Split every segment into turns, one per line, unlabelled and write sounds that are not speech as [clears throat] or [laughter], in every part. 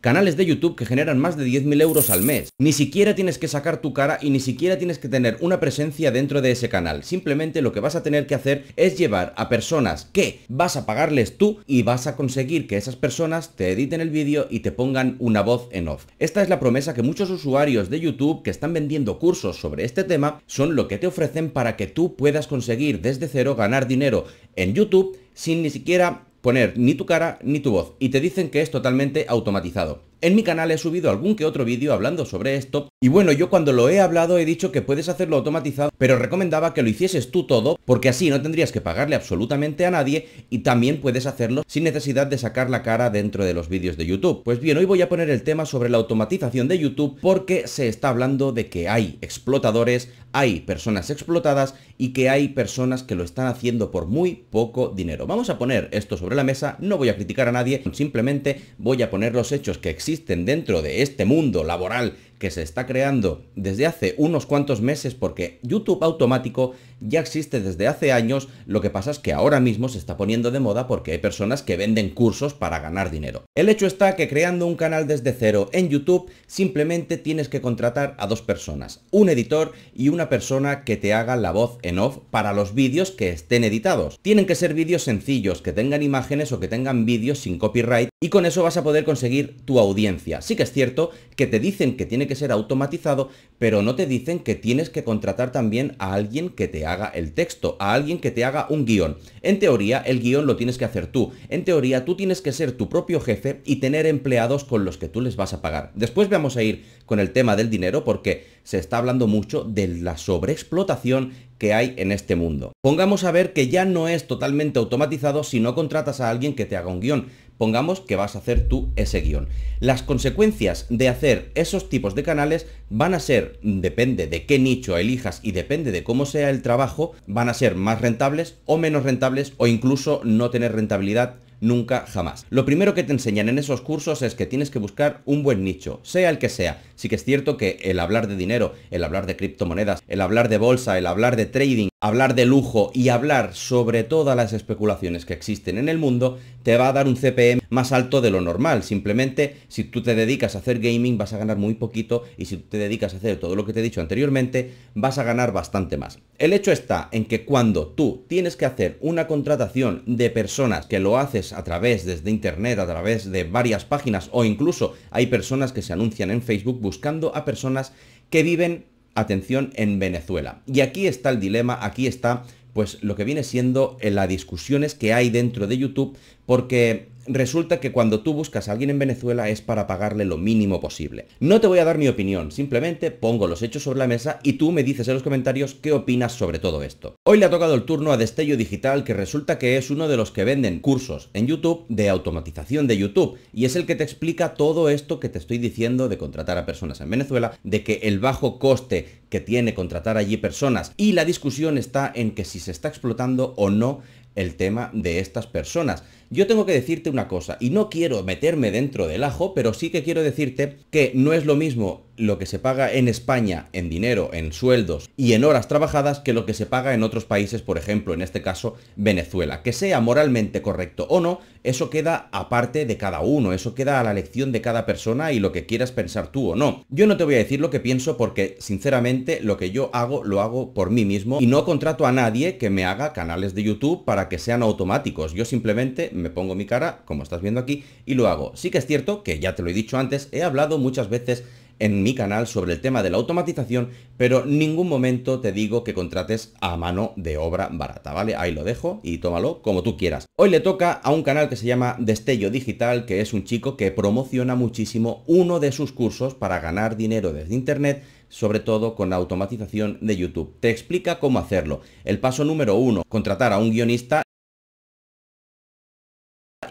canales de YouTube que generan más de 10.000 euros al mes. Ni siquiera tienes que sacar tu cara y ni siquiera tienes que tener una presencia dentro de ese canal. Simplemente lo que vas a tener que hacer es llevar a personas que vas a pagarles tú y vas a conseguir que esas personas te editen el vídeo y te pongan una voz en off. Esta es la promesa que muchos usuarios de YouTube que están vendiendo cursos sobre este tema son lo que te ofrecen para que tú puedas conseguir desde cero ganar dinero en YouTube sin ni siquiera poner ni tu cara ni tu voz y te dicen que es totalmente automatizado. En mi canal he subido algún que otro vídeo hablando sobre esto y bueno, yo cuando lo he hablado he dicho que puedes hacerlo automatizado, pero recomendaba que lo hicieses tú todo porque así no tendrías que pagarle absolutamente a nadie y también puedes hacerlo sin necesidad de sacar la cara dentro de los vídeos de YouTube. Pues bien, hoy voy a poner el tema sobre la automatización de YouTube porque se está hablando de que hay explotadores, hay personas explotadas y que hay personas que lo están haciendo por muy poco dinero. Vamos a poner esto sobre la mesa, no voy a criticar a nadie, simplemente voy a poner los hechos que existen existen dentro de este mundo laboral que se está creando desde hace unos cuantos meses porque YouTube automático ya existe desde hace años, lo que pasa es que ahora mismo se está poniendo de moda porque hay personas que venden cursos para ganar dinero. El hecho está que creando un canal desde cero en YouTube simplemente tienes que contratar a dos personas, un editor y una persona que te haga la voz en off para los vídeos que estén editados. Tienen que ser vídeos sencillos, que tengan imágenes o que tengan vídeos sin copyright y con eso vas a poder conseguir tu audiencia. Sí que es cierto que te dicen que tiene que ser automatizado, pero no te dicen que tienes que contratar también a alguien que te haga el texto, a alguien que te haga un guión. En teoría, el guión lo tienes que hacer tú. En teoría, tú tienes que ser tu propio jefe y tener empleados con los que tú les vas a pagar. Después vamos a ir con el tema del dinero porque se está hablando mucho de la sobreexplotación que hay en este mundo. Pongamos a ver que ya no es totalmente automatizado si no contratas a alguien que te haga un guión, pongamos que vas a hacer tú ese guión. Las consecuencias de hacer esos tipos de canales van a ser, depende de qué nicho elijas y depende de cómo sea el trabajo, van a ser más rentables o menos rentables o incluso no tener rentabilidad nunca jamás. Lo primero que te enseñan en esos cursos es que tienes que buscar un buen nicho, sea el que sea. Sí que es cierto que el hablar de dinero, el hablar de criptomonedas, el hablar de bolsa, el hablar de trading, hablar de lujo y hablar sobre todas las especulaciones que existen en el mundo te va a dar un CPM más alto de lo normal. Simplemente si tú te dedicas a hacer gaming vas a ganar muy poquito y si tú te dedicas a hacer todo lo que te he dicho anteriormente vas a ganar bastante más. El hecho está en que cuando tú tienes que hacer una contratación de personas que lo haces a través desde internet, a través de varias páginas o incluso hay personas que se anuncian en Facebook buscando a personas que viven atención, en Venezuela. Y aquí está el dilema, aquí está pues lo que viene siendo en eh, las discusiones que hay dentro de YouTube, porque resulta que cuando tú buscas a alguien en Venezuela es para pagarle lo mínimo posible. No te voy a dar mi opinión, simplemente pongo los hechos sobre la mesa y tú me dices en los comentarios qué opinas sobre todo esto. Hoy le ha tocado el turno a Destello Digital, que resulta que es uno de los que venden cursos en YouTube de automatización de YouTube, y es el que te explica todo esto que te estoy diciendo de contratar a personas en Venezuela, de que el bajo coste que tiene contratar allí personas. Y la discusión está en que si se está explotando o no el tema de estas personas. Yo tengo que decirte una cosa, y no quiero meterme dentro del ajo, pero sí que quiero decirte que no es lo mismo lo que se paga en España en dinero, en sueldos y en horas trabajadas que lo que se paga en otros países, por ejemplo, en este caso Venezuela. Que sea moralmente correcto o no, eso queda aparte de cada uno, eso queda a la elección de cada persona y lo que quieras pensar tú o no. Yo no te voy a decir lo que pienso porque, sinceramente, lo que yo hago lo hago por mí mismo y no contrato a nadie que me haga canales de YouTube para que sean automáticos. Yo simplemente me pongo mi cara, como estás viendo aquí, y lo hago. Sí que es cierto que, ya te lo he dicho antes, he hablado muchas veces en mi canal sobre el tema de la automatización, pero ningún momento te digo que contrates a mano de obra barata, ¿vale? Ahí lo dejo y tómalo como tú quieras. Hoy le toca a un canal que se llama Destello Digital, que es un chico que promociona muchísimo uno de sus cursos para ganar dinero desde Internet sobre todo con la automatización de YouTube. Te explica cómo hacerlo. El paso número uno, contratar a un guionista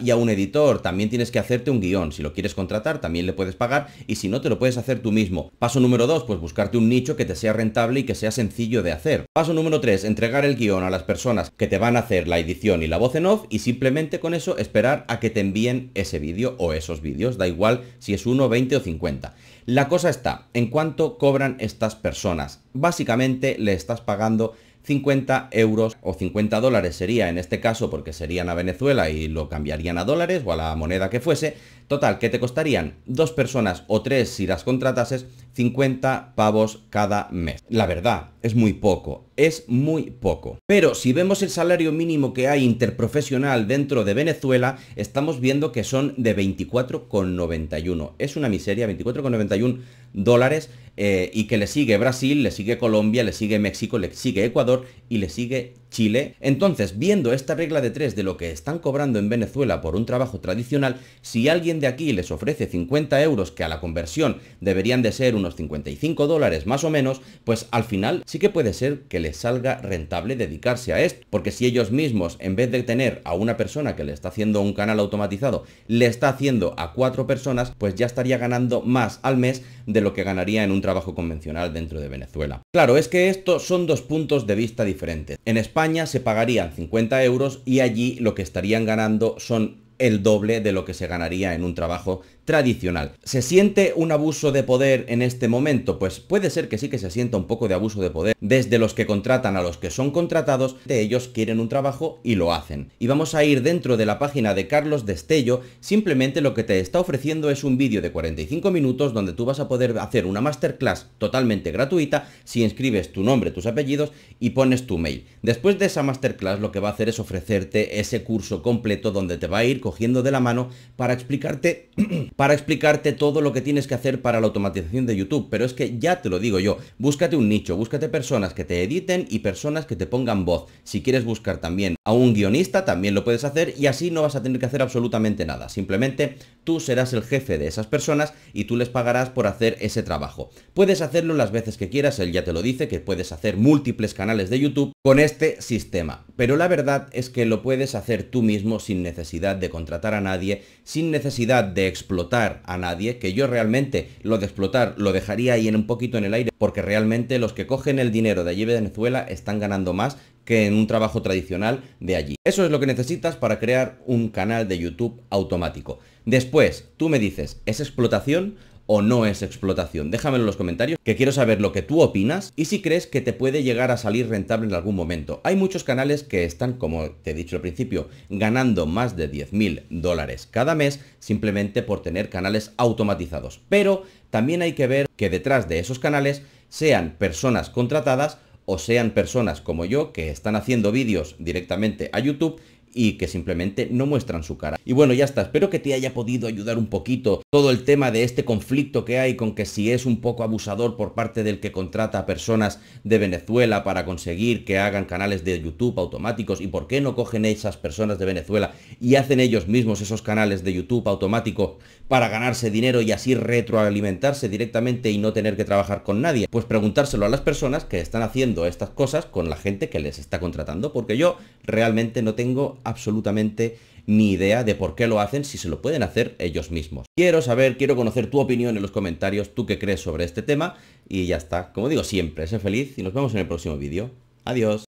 y a un editor. También tienes que hacerte un guión. Si lo quieres contratar, también le puedes pagar y si no, te lo puedes hacer tú mismo. Paso número 2, pues buscarte un nicho que te sea rentable y que sea sencillo de hacer. Paso número 3, entregar el guión a las personas que te van a hacer la edición y la voz en off y simplemente con eso esperar a que te envíen ese vídeo o esos vídeos, da igual si es uno 20 o 50. La cosa está, ¿en cuánto cobran estas personas? Básicamente le estás pagando 50 euros o 50 dólares sería en este caso porque serían a Venezuela y lo cambiarían a dólares o a la moneda que fuese, Total, que te costarían dos personas o tres si las contratases 50 pavos cada mes. La verdad, es muy poco, es muy poco. Pero si vemos el salario mínimo que hay interprofesional dentro de Venezuela, estamos viendo que son de 24,91. Es una miseria, 24,91 dólares eh, y que le sigue Brasil, le sigue Colombia, le sigue México, le sigue Ecuador y le sigue Chile. Entonces, viendo esta regla de tres de lo que están cobrando en Venezuela por un trabajo tradicional, si alguien de aquí les ofrece 50 euros, que a la conversión deberían de ser unos 55 dólares más o menos, pues al final sí que puede ser que les salga rentable dedicarse a esto, porque si ellos mismos, en vez de tener a una persona que le está haciendo un canal automatizado, le está haciendo a cuatro personas, pues ya estaría ganando más al mes de lo que ganaría en un trabajo convencional dentro de Venezuela. Claro, es que estos son dos puntos de vista diferentes. En España, España se pagarían 50 euros y allí lo que estarían ganando son el doble de lo que se ganaría en un trabajo tradicional. ¿Se siente un abuso de poder en este momento? Pues puede ser que sí que se sienta un poco de abuso de poder. Desde los que contratan a los que son contratados, de ellos quieren un trabajo y lo hacen. Y vamos a ir dentro de la página de Carlos Destello, simplemente lo que te está ofreciendo es un vídeo de 45 minutos donde tú vas a poder hacer una masterclass totalmente gratuita si inscribes tu nombre, tus apellidos y pones tu mail. Después de esa masterclass lo que va a hacer es ofrecerte ese curso completo donde te va a ir cogiendo de la mano para explicarte [clears throat] para explicarte todo lo que tienes que hacer para la automatización de YouTube, pero es que ya te lo digo yo, búscate un nicho, búscate personas que te editen y personas que te pongan voz. Si quieres buscar también a un guionista, también lo puedes hacer y así no vas a tener que hacer absolutamente nada. Simplemente tú serás el jefe de esas personas y tú les pagarás por hacer ese trabajo. Puedes hacerlo las veces que quieras, él ya te lo dice, que puedes hacer múltiples canales de YouTube con este sistema. Pero la verdad es que lo puedes hacer tú mismo sin necesidad de contratar a nadie, sin necesidad de explotar a nadie, que yo realmente lo de explotar lo dejaría ahí en un poquito en el aire, porque realmente los que cogen el dinero de allí de Venezuela están ganando más que en un trabajo tradicional de allí. Eso es lo que necesitas para crear un canal de YouTube automático. Después, tú me dices, ¿es explotación? o no es explotación? Déjamelo en los comentarios, que quiero saber lo que tú opinas y si crees que te puede llegar a salir rentable en algún momento. Hay muchos canales que están, como te he dicho al principio, ganando más de 10.000 dólares cada mes simplemente por tener canales automatizados. Pero también hay que ver que detrás de esos canales sean personas contratadas o sean personas como yo que están haciendo vídeos directamente a YouTube y que simplemente no muestran su cara. Y bueno, ya está, espero que te haya podido ayudar un poquito todo el tema de este conflicto que hay con que si es un poco abusador por parte del que contrata a personas de Venezuela para conseguir que hagan canales de YouTube automáticos y por qué no cogen esas personas de Venezuela y hacen ellos mismos esos canales de YouTube automático para ganarse dinero y así retroalimentarse directamente y no tener que trabajar con nadie. Pues preguntárselo a las personas que están haciendo estas cosas con la gente que les está contratando porque yo realmente no tengo absolutamente ni idea de por qué lo hacen si se lo pueden hacer ellos mismos. Quiero saber, quiero conocer tu opinión en los comentarios, tú qué crees sobre este tema y ya está. Como digo siempre, sé feliz y nos vemos en el próximo vídeo. Adiós.